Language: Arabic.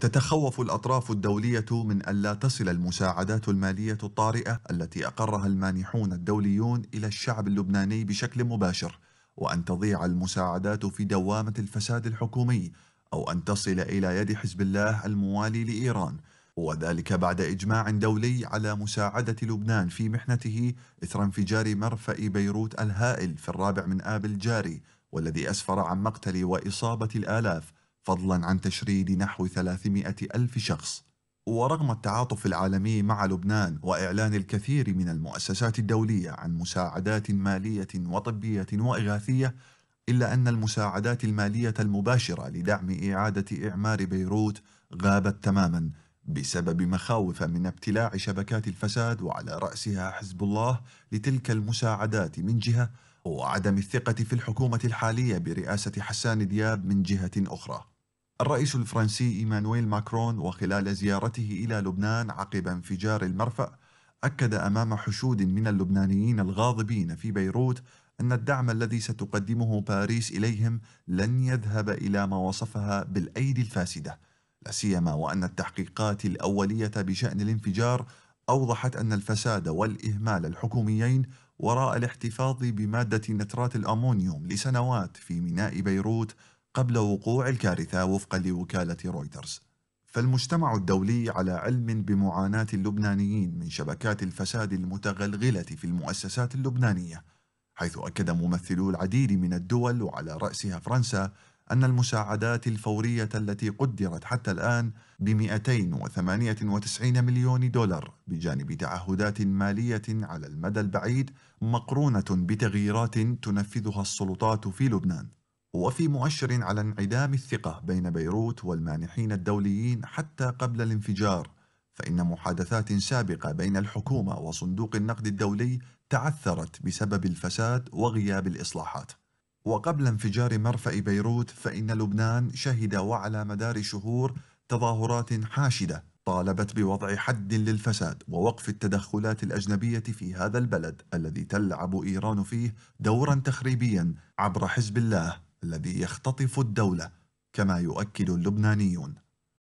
تتخوف الأطراف الدولية من ألا تصل المساعدات المالية الطارئة التي أقرها المانحون الدوليون إلى الشعب اللبناني بشكل مباشر وأن تضيع المساعدات في دوامة الفساد الحكومي أو أن تصل إلى يد حزب الله الموالي لإيران وذلك بعد إجماع دولي على مساعدة لبنان في محنته إثر انفجار مرفأ بيروت الهائل في الرابع من آب الجاري والذي أسفر عن مقتل وإصابة الآلاف فضلا عن تشريد نحو 300 ألف شخص ورغم التعاطف العالمي مع لبنان وإعلان الكثير من المؤسسات الدولية عن مساعدات مالية وطبية وإغاثية إلا أن المساعدات المالية المباشرة لدعم إعادة إعمار بيروت غابت تماما بسبب مخاوف من ابتلاع شبكات الفساد وعلى رأسها حزب الله لتلك المساعدات من جهة وعدم الثقة في الحكومة الحالية برئاسة حسان دياب من جهة أخرى الرئيس الفرنسي إيمانويل ماكرون وخلال زيارته إلى لبنان عقب انفجار المرفأ أكد أمام حشود من اللبنانيين الغاضبين في بيروت أن الدعم الذي ستقدمه باريس إليهم لن يذهب إلى ما وصفها بالأيدي الفاسدة لا سيما وأن التحقيقات الأولية بشأن الانفجار أوضحت أن الفساد والإهمال الحكوميين وراء الاحتفاظ بمادة نترات الأمونيوم لسنوات في ميناء بيروت قبل وقوع الكارثة وفقا لوكالة رويترز فالمجتمع الدولي على علم بمعاناة اللبنانيين من شبكات الفساد المتغلغلة في المؤسسات اللبنانية حيث أكد ممثلو العديد من الدول وعلى رأسها فرنسا أن المساعدات الفورية التي قدرت حتى الآن ب 298 مليون دولار بجانب تعهدات مالية على المدى البعيد مقرونة بتغييرات تنفذها السلطات في لبنان وفي مؤشر على انعدام الثقة بين بيروت والمانحين الدوليين حتى قبل الانفجار فإن محادثات سابقة بين الحكومة وصندوق النقد الدولي تعثرت بسبب الفساد وغياب الإصلاحات وقبل انفجار مرفأ بيروت فإن لبنان شهد وعلى مدار شهور تظاهرات حاشدة طالبت بوضع حد للفساد ووقف التدخلات الأجنبية في هذا البلد الذي تلعب إيران فيه دورا تخريبيا عبر حزب الله الذي يختطف الدولة كما يؤكد اللبنانيون